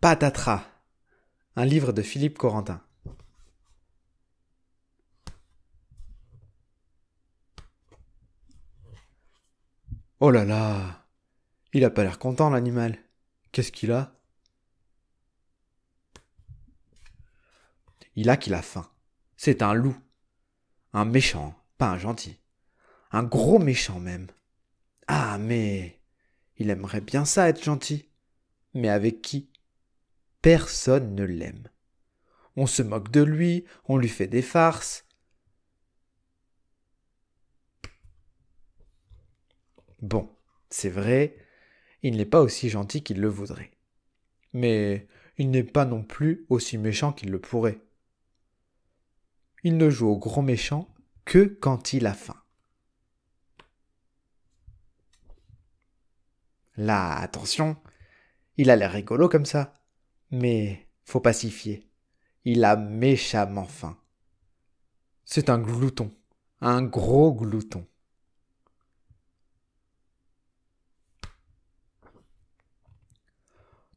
Patatras, un livre de Philippe Corentin. Oh là là Il a pas l'air content, l'animal. Qu'est-ce qu'il a Il a qu'il a faim. C'est un loup. Un méchant, pas un gentil. Un gros méchant même. Ah, mais. Il aimerait bien ça être gentil. Mais avec qui Personne ne l'aime. On se moque de lui, on lui fait des farces. Bon, c'est vrai, il n'est pas aussi gentil qu'il le voudrait. Mais il n'est pas non plus aussi méchant qu'il le pourrait. Il ne joue au gros méchant que quand il a faim. Là, attention, il a l'air rigolo comme ça. Mais faut pacifier. Il a méchamment faim. C'est un glouton, un gros glouton.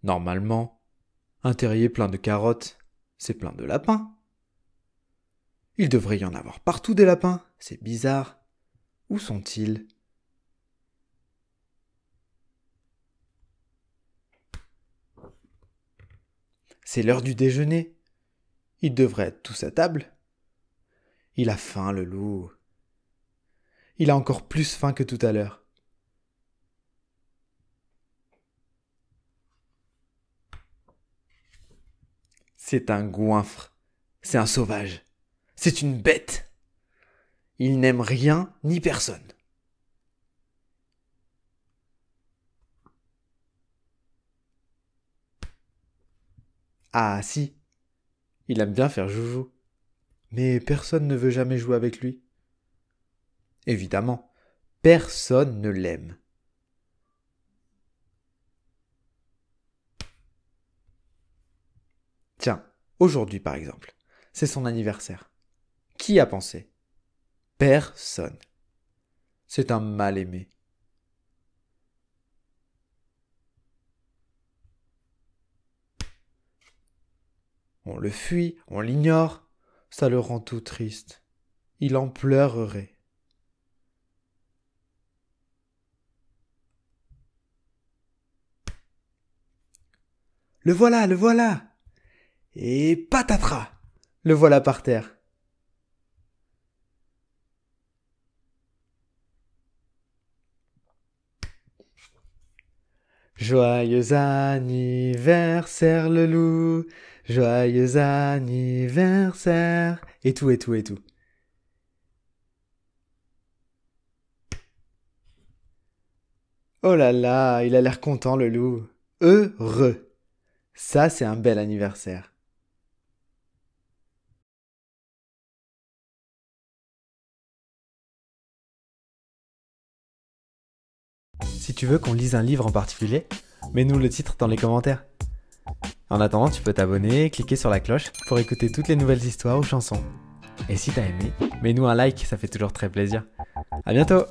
Normalement, un terrier plein de carottes, c'est plein de lapins. Il devrait y en avoir partout des lapins, c'est bizarre. Où sont-ils C'est l'heure du déjeuner. Il devrait être tous à table. Il a faim, le loup. Il a encore plus faim que tout à l'heure. C'est un goinfre. C'est un sauvage. C'est une bête. Il n'aime rien ni personne. Ah si. Il aime bien faire joujou. Mais personne ne veut jamais jouer avec lui. Évidemment, personne ne l'aime. Tiens, aujourd'hui par exemple, c'est son anniversaire. Qui a pensé Personne. C'est un mal aimé. On le fuit, on l'ignore, ça le rend tout triste. Il en pleurerait. Le voilà, le voilà. Et patatras. Le voilà par terre. Joyeux anniversaire le loup, Joyeux anniversaire Et tout, et tout, et tout. Oh là là, il a l'air content le loup. Heureux. Ça, c'est un bel anniversaire. Si tu veux qu'on lise un livre en particulier, mets-nous le titre dans les commentaires. En attendant, tu peux t'abonner et cliquer sur la cloche pour écouter toutes les nouvelles histoires ou chansons. Et si t'as aimé, mets-nous un like, ça fait toujours très plaisir. À bientôt